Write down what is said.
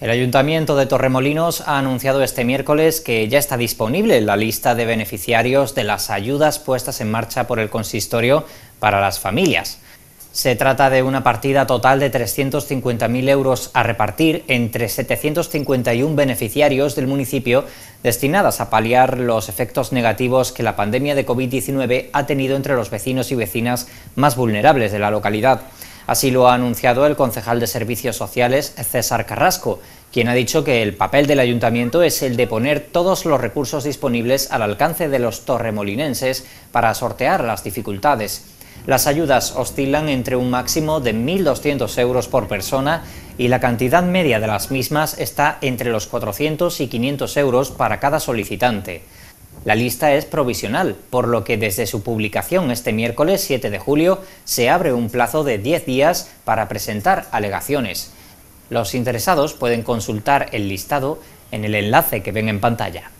El Ayuntamiento de Torremolinos ha anunciado este miércoles que ya está disponible la lista de beneficiarios de las ayudas puestas en marcha por el consistorio para las familias. Se trata de una partida total de 350.000 euros a repartir entre 751 beneficiarios del municipio destinadas a paliar los efectos negativos que la pandemia de COVID-19 ha tenido entre los vecinos y vecinas más vulnerables de la localidad. Así lo ha anunciado el concejal de Servicios Sociales, César Carrasco, quien ha dicho que el papel del ayuntamiento es el de poner todos los recursos disponibles al alcance de los torremolinenses para sortear las dificultades. Las ayudas oscilan entre un máximo de 1.200 euros por persona y la cantidad media de las mismas está entre los 400 y 500 euros para cada solicitante. La lista es provisional, por lo que desde su publicación este miércoles 7 de julio se abre un plazo de 10 días para presentar alegaciones. Los interesados pueden consultar el listado en el enlace que ven en pantalla.